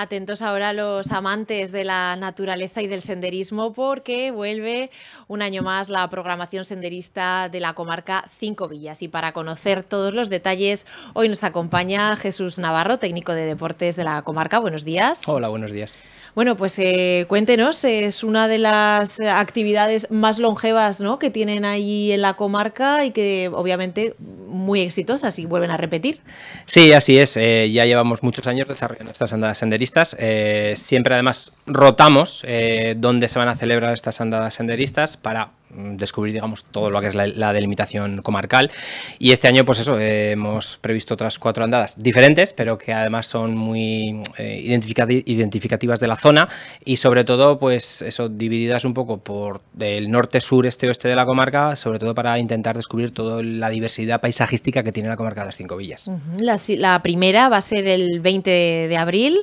Atentos ahora los amantes de la naturaleza y del senderismo porque vuelve un año más la programación senderista de la comarca Cinco Villas. Y para conocer todos los detalles, hoy nos acompaña Jesús Navarro, técnico de deportes de la comarca. Buenos días. Hola, buenos días. Bueno, pues eh, cuéntenos, es una de las actividades más longevas ¿no? que tienen ahí en la comarca y que obviamente muy exitosas y vuelven a repetir. Sí, así es. Eh, ya llevamos muchos años desarrollando estas andadas senderistas. Eh, siempre además rotamos eh, dónde se van a celebrar estas andadas senderistas para Mm, descubrir, digamos, todo lo que es la, delimitación comarcal. Y este año, pues eso, eh, hemos previsto otras cuatro andadas diferentes, pero que además son muy eh, identificativas de la zona y sobre todo, pues eso, divididas un poco por el norte, sur, este, oeste de la comarca, sobre todo para intentar descubrir toda la diversidad paisajística que tiene la comarca de las Cinco Villas. la, primera va a ser el 20 de abril.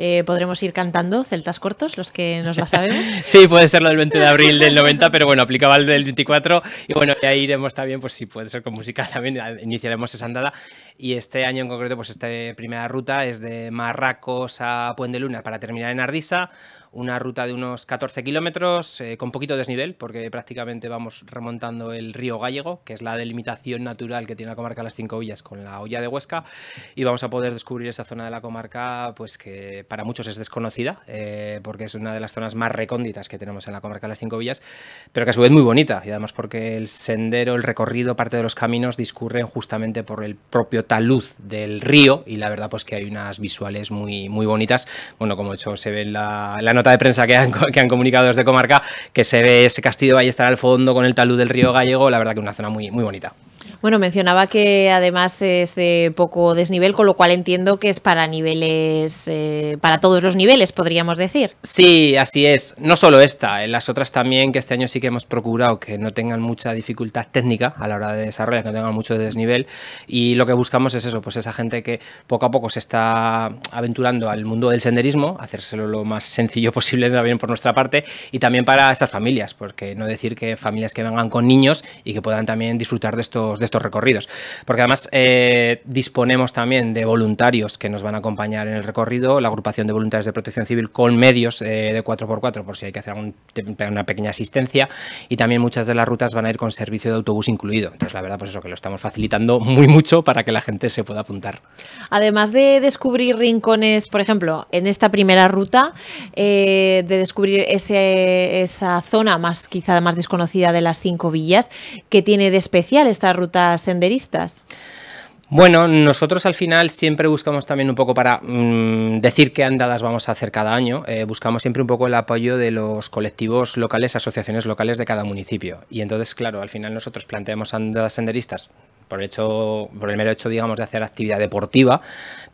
Eh, podremos ir cantando celtas cortos, los que nos la sabemos. sí, puede ser lo del 20 de abril del 90, pero bueno, aplicamos del 24. Y bueno, ahí iremos también, pues si puede ser con música también, iniciaremos esa andada. Y este año en concreto, pues esta primera ruta es de Marracos a Puente Luna para terminar en Ardisa una ruta de unos 14 kilómetros eh, con poquito desnivel, porque prácticamente vamos remontando el río Gallego, que es la delimitación natural que tiene la comarca Las Cinco Villas con la olla de Huesca, y vamos a poder descubrir esa zona de la comarca, pues que para muchos es desconocida, eh, porque es una de las zonas más recónditas que tenemos en la comarca Las Cinco Villas, pero que a su vez muy bonita y además porque el sendero, el recorrido, parte de los caminos discurren justamente por el propio talud del río y la verdad pues que hay unas visuales muy, muy bonitas. Bueno, como de hecho se ve en la, nota de prensa que han, que han, comunicado desde Comarca, que se ve ese castillo ahí estar al fondo con el talud del río gallego, la verdad que una zona muy, muy bonita. Bueno, mencionaba que además es de poco desnivel, con lo cual entiendo que es para niveles, eh, para todos los niveles, podríamos decir. Sí, así es. No solo esta, en las otras también, que este año sí que hemos procurado que no tengan mucha dificultad técnica a la hora de desarrollar, que no tengan mucho desnivel. Y lo que buscamos es eso, pues esa gente que poco a poco se está aventurando al mundo del senderismo, hacérselo lo más sencillo posible también por nuestra parte, y también para esas familias, porque no decir que familias que vengan con niños y que puedan también disfrutar de estos estos recorridos. Porque además eh, disponemos también de voluntarios que nos van a acompañar en el recorrido, la agrupación de voluntarios de protección civil con medios eh, de 4x4 por si hay que hacer una pequeña asistencia y también muchas de las rutas van a ir con servicio de autobús incluido. Entonces la verdad por pues eso que lo estamos facilitando muy mucho para que la gente se pueda apuntar. Además de descubrir rincones, por ejemplo, en esta primera ruta, eh, de descubrir esa zona más quizá más desconocida de las cinco villas, que tiene de especial esta ruta senderistas? Bueno, nosotros al final siempre buscamos también un poco para mm, decir qué andadas vamos a hacer cada año. Eh, buscamos siempre un poco el apoyo de los colectivos locales, asociaciones locales de cada municipio. Y entonces, claro, al final nosotros planteamos andadas senderistas por el, hecho, por el mero hecho, digamos, de hacer actividad deportiva,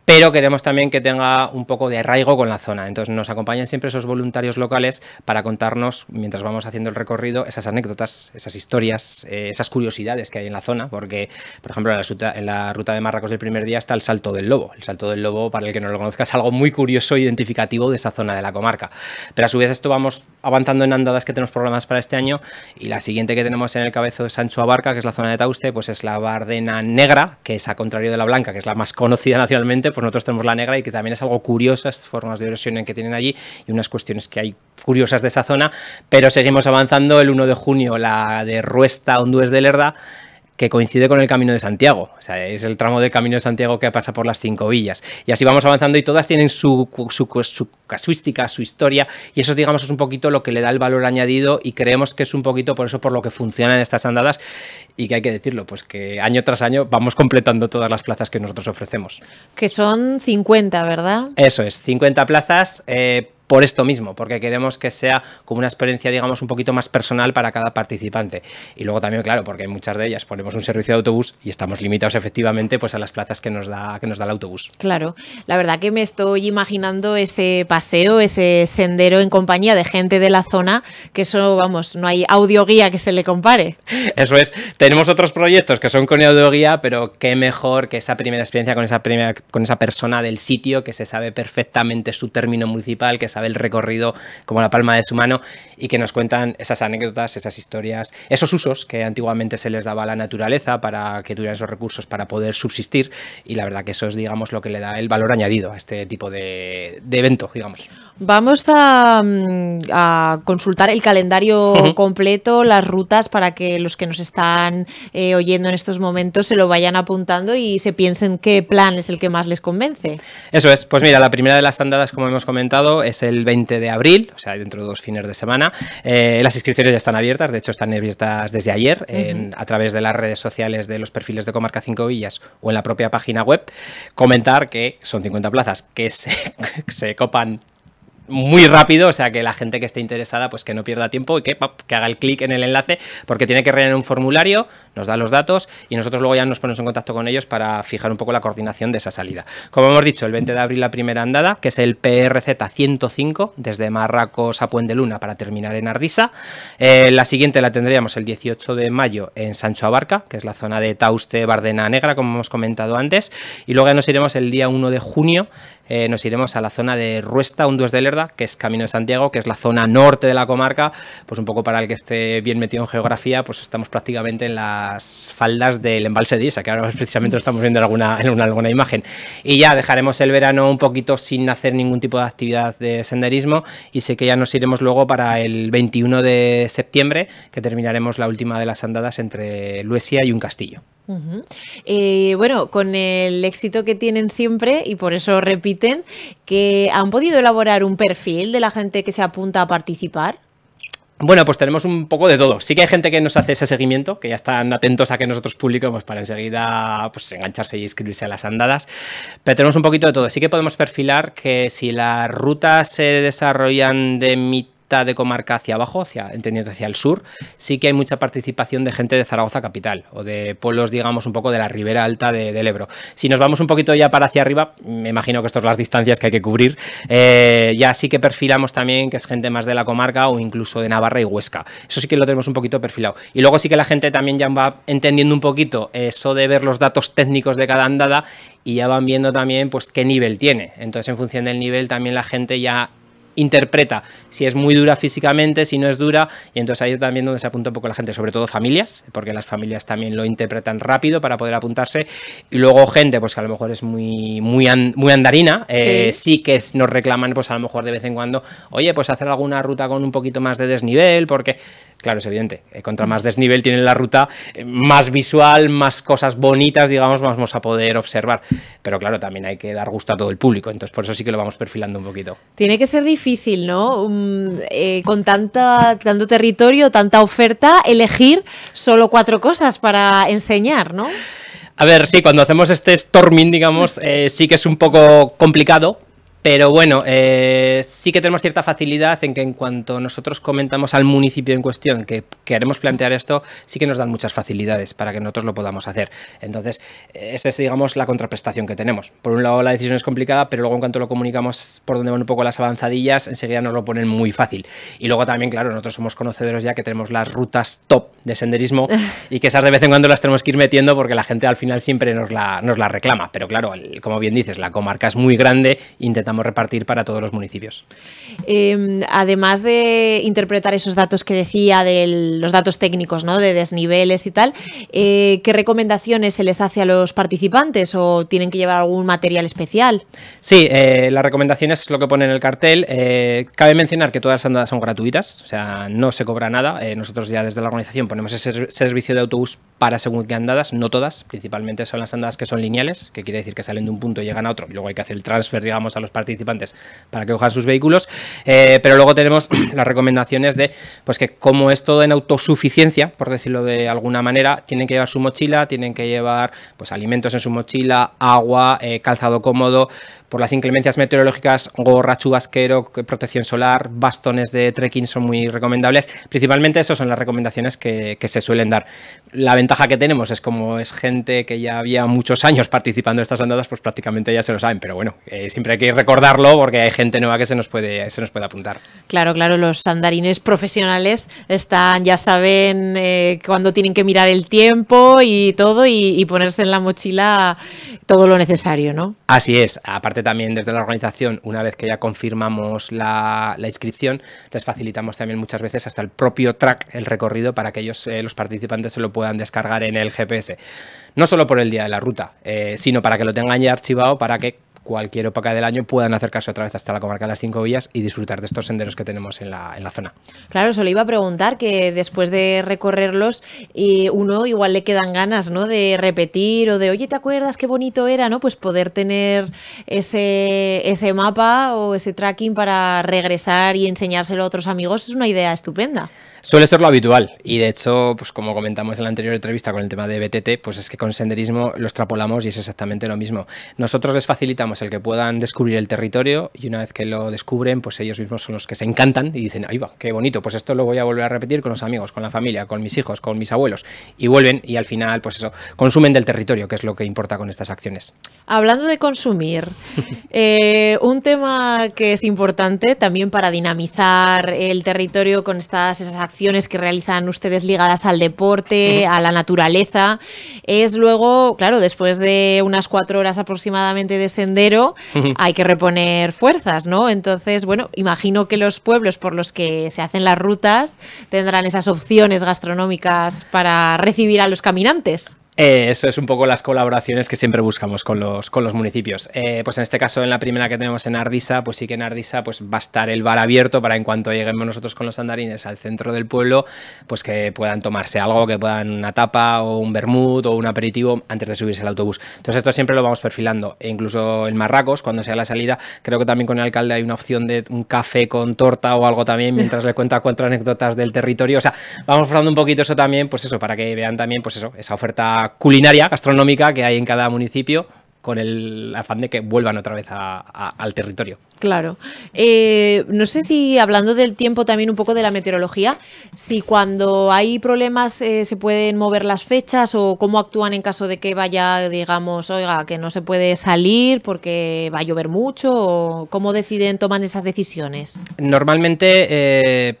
pero queremos también que tenga un poco de arraigo con la zona. Entonces nos acompañan siempre esos voluntarios locales para contarnos, mientras vamos haciendo el recorrido, esas anécdotas, esas historias, eh, esas curiosidades que hay en la zona, porque, por ejemplo, en la, ruta, de Marracos del primer día está el Salto del Lobo. El Salto del Lobo, para el que no lo conozca, es algo muy curioso e identificativo de esa zona de la comarca. Pero a su vez esto vamos avanzando en andadas que tenemos programas para este año y la siguiente que tenemos en el cabezo de Sancho Abarca, que es la zona de Tauste, pues es la bar cadena negra, que es a contrario de la blanca, que es la más conocida nacionalmente, pues nosotros tenemos la negra y que también es algo curiosas formas de erosión que tienen allí y unas cuestiones que hay curiosas de esa zona, pero seguimos avanzando. El 1 de junio la de Ruesta Hondúes de Lerda, que coincide con el Camino de Santiago. O sea, es el tramo del Camino de Santiago que pasa por las cinco villas. Y así vamos avanzando y todas tienen su, su, casuística, su historia. Y eso, digamos, es un poquito lo que le da el valor añadido y creemos que es un poquito por eso por lo que funcionan estas andadas y que hay que decirlo, pues que año tras año vamos completando todas las plazas que nosotros ofrecemos. Que son 50, ¿verdad? Eso es, 50 plazas. Eh, por esto mismo, porque queremos que sea como una experiencia, digamos, un poquito más personal para cada participante. Y luego también, claro, porque hay muchas de ellas ponemos un servicio de autobús y estamos limitados efectivamente pues, a las plazas que nos, da, que nos da el autobús. Claro, la verdad que me estoy imaginando ese paseo, ese sendero en compañía de gente de la zona, que eso, vamos, no hay audioguía que se le compare. Eso es, tenemos otros proyectos que son con audioguía, pero qué mejor que esa primera experiencia con esa, primera, con esa persona del sitio que se sabe perfectamente su término municipal, que sabe el recorrido como la palma de su mano y que nos cuentan esas anécdotas, esas historias, esos usos que antiguamente se les daba a la naturaleza para que tuvieran esos recursos para poder subsistir y la verdad que eso es, digamos, lo que le da el valor añadido a este tipo de, evento, digamos. Vamos a, mm, consultar el calendario completo, las rutas para que los que nos están eh, oyendo en estos momentos se lo vayan apuntando y se piensen qué plan es el que más les convence. Eso es, pues mira, la primera de las andadas, como hemos comentado, es el 20 de abril, o sea, dentro de dos fines de semana. Eh, las inscripciones ya están abiertas, de hecho están abiertas desde ayer a través de las redes sociales de los perfiles de Comarca 5 Villas o en la propia página web. Comentar que son 50 plazas que se, se copan muy rápido, o sea que la gente que esté interesada pues que no pierda tiempo y que, haga el clic en el enlace porque tiene que rellenar un formulario, nos da los datos y nosotros luego ya nos ponemos en contacto con ellos para fijar un poco la coordinación de esa salida. Como hemos dicho, el 20 de abril la primera andada, que es el PRZ 105 desde Marracos a Puente Luna para terminar en Ardisa. Eh, la siguiente la tendríamos el 18 de mayo en Sancho Abarca, que es la zona de Tauste, Bardena Negra, como hemos comentado antes. Y luego ya nos iremos el día 1 de junio, eh, nos iremos a la zona de Ruesta, un de Ler que es Camino de Santiago, que es la zona norte de la comarca, pues un poco para el que esté bien metido en geografía, pues estamos prácticamente en las faldas del embalse de Isa, que ahora precisamente lo estamos viendo en alguna, en una, alguna imagen. Y ya dejaremos el verano un poquito sin hacer ningún tipo de actividad de senderismo y sé que ya nos iremos luego para el 21 de septiembre, que terminaremos la última de las andadas entre Luesia y un castillo. Eh, bueno, con el éxito que tienen siempre, y por eso repiten, que han podido elaborar un perfil de la gente que se apunta a participar. Bueno, pues tenemos un poco de todo. Sí que hay gente que nos hace ese seguimiento, que ya están atentos a que nosotros publiquemos para enseguida pues, engancharse y inscribirse a las andadas. Pero tenemos un poquito de todo. Sí que podemos perfilar que si las rutas se desarrollan de mitad de comarca hacia abajo, entendiendo hacia el sur, sí que hay mucha participación de gente de Zaragoza capital o de pueblos, digamos, un poco de la ribera alta del Ebro. Si nos vamos un poquito ya para hacia arriba, me imagino que estas son las distancias que hay que cubrir, eh, ya sí que perfilamos también que es gente más de la comarca o incluso de Navarra y Huesca. Eso sí que lo tenemos un poquito perfilado. Y luego sí que la gente también ya va entendiendo un poquito eso de ver los datos técnicos de cada andada y ya van viendo también pues qué nivel tiene. Entonces, en función del nivel, también la gente ya interpreta si es muy dura físicamente, si no es dura, y entonces ahí también donde se apunta un poco la gente, sobre todo familias, porque las familias también lo interpretan rápido para poder apuntarse, y luego gente pues que a lo mejor es muy, muy, muy andarina, eh, sí. que nos reclaman pues a lo mejor de vez en cuando, oye, pues hacer alguna ruta con un poquito más de desnivel, porque, claro, es evidente, eh, contra más desnivel tiene la ruta eh, más visual, más cosas bonitas, digamos, vamos a poder observar, pero claro, también hay que dar gusto a todo el público, entonces por eso sí que lo vamos perfilando un poquito. Tiene que ser difícil difícil, ¿no? Mm, eh, con tanta, tanto territorio, tanta oferta, elegir solo cuatro cosas para enseñar, ¿no? A ver, sí, cuando hacemos este storming, digamos, eh, sí que es un poco complicado, pero bueno, eh, sí que tenemos cierta facilidad en que en cuanto nosotros comentamos al municipio en cuestión que queremos plantear esto, sí que nos dan muchas facilidades para que nosotros lo podamos hacer. Entonces, esa es, digamos, la contraprestación que tenemos. Por un lado, la decisión es complicada, pero luego en cuanto lo comunicamos por donde van un poco las avanzadillas, enseguida nos lo ponen muy fácil. Y luego también, claro, nosotros somos conocedores ya que tenemos las rutas top de senderismo y que esas de vez en cuando las tenemos que ir metiendo porque la gente al final siempre nos la, nos la reclama. Pero claro, como bien dices, la comarca es muy grande, intentamos repartir para todos los municipios. Em, además de interpretar esos datos que decía, de los datos técnicos, ¿no? de desniveles y tal, eh, ¿qué recomendaciones se les hace a los participantes o tienen que llevar algún material especial? Sí, eh, las recomendaciones es lo que pone en el cartel. Eh, cabe mencionar que todas las andadas son gratuitas, o sea, no se cobra nada. nosotros ya desde la organización ponemos ese servicio de autobús para según qué andadas, no todas, principalmente son las andadas que son lineales, que quiere decir que salen de un punto y llegan a otro, y luego hay que hacer el transfer, digamos, a los participantes participantes para que cojan sus vehículos. Eh, pero luego tenemos las recomendaciones de, pues que como es todo en autosuficiencia, por decirlo de alguna manera, tienen que llevar su mochila, tienen que llevar pues alimentos en su mochila, agua, eh, calzado cómodo, por las inclemencias meteorológicas, gorra, chubasquero, protección solar, bastones de trekking son muy recomendables. Principalmente esas son las recomendaciones que, se suelen dar. La ventaja que tenemos es como es gente que ya había muchos años participando en estas andadas, pues prácticamente ya se lo saben, pero bueno, eh, siempre hay que recordar recordarlo porque hay gente nueva que se nos puede, se nos puede apuntar. Claro, claro, los andarines profesionales están, ya saben eh, cuando tienen que mirar el tiempo y todo y, ponerse en la mochila todo lo necesario, ¿no? Así es. Aparte también desde la organización, una vez que ya confirmamos la, inscripción, les facilitamos también muchas veces hasta el propio track, el recorrido, para que ellos, eh, los participantes, se lo puedan descargar en el GPS. No solo por el día de la ruta, eh, sino para que lo tengan ya archivado, para que cualquier época del año puedan acercarse otra vez hasta la comarca de las Cinco Villas y disfrutar de estos senderos que tenemos en la, zona. Claro, se iba a preguntar que después de recorrerlos uno igual le quedan ganas ¿no? de repetir o de, oye, ¿te acuerdas qué bonito era? ¿no? Pues poder tener ese, ese mapa o ese tracking para regresar y enseñárselo a otros amigos es una idea estupenda. Suele ser lo habitual y de hecho, pues como comentamos en la anterior entrevista con el tema de BTT, pues es que con senderismo los trapolamos y es exactamente lo mismo. Nosotros les facilitamos el que puedan descubrir el territorio y una vez que lo descubren, pues ellos mismos son los que se encantan y dicen, ahí va, qué bonito, pues esto lo voy a volver a repetir con los amigos, con la familia, con mis hijos, con mis abuelos y vuelven y al final, pues eso, consumen del territorio, que es lo que importa con estas acciones. Hablando de consumir, eh, un tema que es importante también para dinamizar el territorio con estas esas acciones que realizan ustedes ligadas al deporte, a la naturaleza. Es luego, claro, después de unas cuatro horas aproximadamente de sendero, hay que reponer fuerzas, ¿no? Entonces, bueno, imagino que los pueblos por los que se hacen las rutas tendrán esas opciones gastronómicas para recibir a los caminantes. Eh, eso es un poco las colaboraciones que siempre buscamos con los, con los municipios. Eh, pues en este caso, en la primera que tenemos en Ardisa, pues sí que en Ardisa pues va a estar el bar abierto para en cuanto lleguemos nosotros con los andarines al centro del pueblo, pues que puedan tomarse algo, que puedan una tapa o un Bermud o un aperitivo antes de subirse al autobús. Entonces esto siempre lo vamos perfilando. E incluso en Marracos, cuando sea la salida, creo que también con el alcalde hay una opción de un café con torta o algo también, mientras le cuenta cuatro anécdotas del territorio. O sea, vamos hablando un poquito eso también, pues eso, para que vean también, pues eso, esa oferta culinaria, gastronómica que hay en cada municipio con el afán de que vuelvan otra vez al territorio. Claro. Eh, no sé si hablando del tiempo también un poco de la meteorología, si cuando hay problemas eh, se pueden mover las fechas o cómo actúan en caso de que vaya, digamos, oiga, que no se puede salir porque va a llover mucho, o cómo deciden, toman esas decisiones. Normalmente... Eh,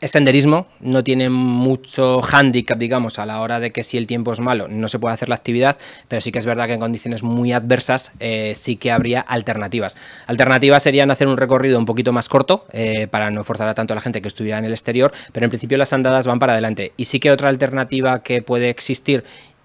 es senderismo, no tiene mucho handicap, digamos, a la hora de que si el tiempo es malo no se puede hacer la actividad, pero sí que es verdad que en condiciones muy adversas eh, sí que habría alternativas. Alternativas serían hacer un recorrido un poquito más corto eh, para no forzar a tanto a la gente que estuviera en el exterior, pero en principio las andadas van para adelante. Y sí que otra alternativa que puede existir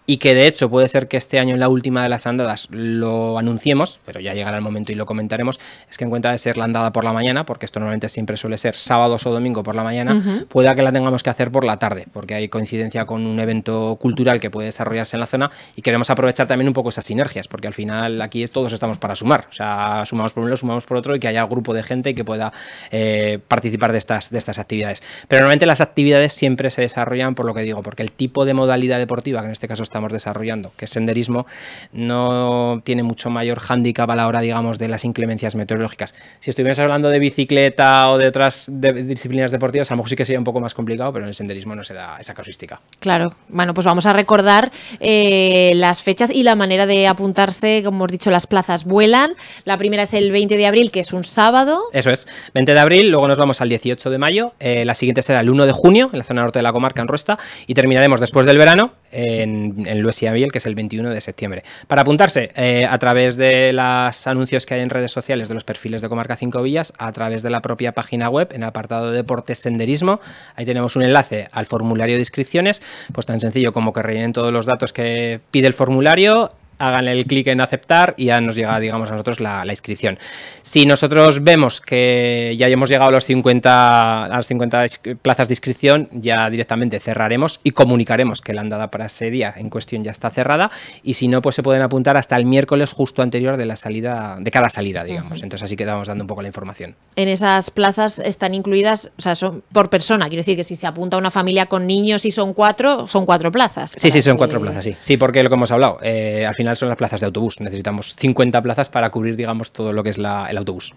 y que de hecho puede ser que este año en la última de las andadas lo anunciemos, pero ya llegará el momento y lo comentaremos, es que en cuenta de ser la andada por la mañana, porque esto normalmente siempre suele ser sábados o domingo por la mañana, pueda que la tengamos que hacer por la tarde, porque hay coincidencia con un evento cultural que puede desarrollarse en la zona y queremos aprovechar también un poco esas sinergias, porque al final aquí todos estamos para sumar, o sea, sumamos por uno, sumamos por otro y que haya grupo de gente que pueda eh, participar de estas, de estas actividades. Pero normalmente las actividades siempre se desarrollan por lo que digo, porque el tipo de modalidad deportiva, que en este caso está estamos desarrollando, que el senderismo, no tiene mucho mayor hándicap a la hora, digamos, de las inclemencias meteorológicas. Si estuvieras hablando de bicicleta o de otras disciplinas deportivas, a lo mejor sí que sería un poco más complicado, pero en el senderismo no se da esa casuística. Claro, bueno, pues vamos a recordar eh, las fechas y la manera de apuntarse, como hemos dicho, las plazas vuelan. La primera es el 20 de abril, que es un sábado. Eso es, 20 de abril, luego nos vamos al 18 de mayo, eh, la siguiente será el 1 de junio, en la zona norte de la comarca, en Ruesta, y terminaremos después del verano, en en Abiel, que es el 21 de septiembre. Para apuntarse, eh, a través de los anuncios que hay en redes sociales de los perfiles de Comarca 5 Villas, a través de la propia página web, en el apartado de Deportes Senderismo, ahí tenemos un enlace al formulario de inscripciones, pues tan sencillo como que rellenen todos los datos que pide el formulario, hagan el clic en aceptar y ya nos llega, digamos, a nosotros la, inscripción. Si nosotros vemos que ya hemos llegado a, los 50, a las 50 plazas de inscripción, ya directamente cerraremos y comunicaremos que la andada para ese día en cuestión ya está cerrada y si no, pues se pueden apuntar hasta el miércoles justo anterior de la salida, de cada salida, digamos. Entonces así quedamos dando un poco la información. En esas plazas están incluidas, o sea, son por persona, quiero decir que si se apunta una familia con niños y son cuatro, son cuatro plazas. Sí, sí, son cuatro plazas, sí. Sí, porque lo que hemos hablado, eh, al final son las plazas de autobús. Necesitamos 50 plazas para cubrir, digamos, todo lo que es el autobús.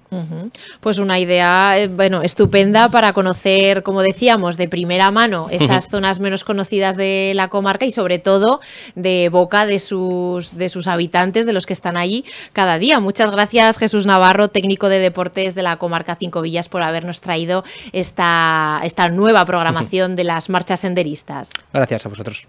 Pues una idea, eh, bueno, estupenda para conocer, como decíamos, de primera mano esas zonas menos conocidas de la comarca y sobre todo de boca de sus, de sus habitantes, de los que están allí cada día. Muchas gracias, Jesús Navarro, técnico de deportes de la comarca Cinco Villas, por habernos traído esta, esta nueva programación de las marchas senderistas. Gracias a vosotros.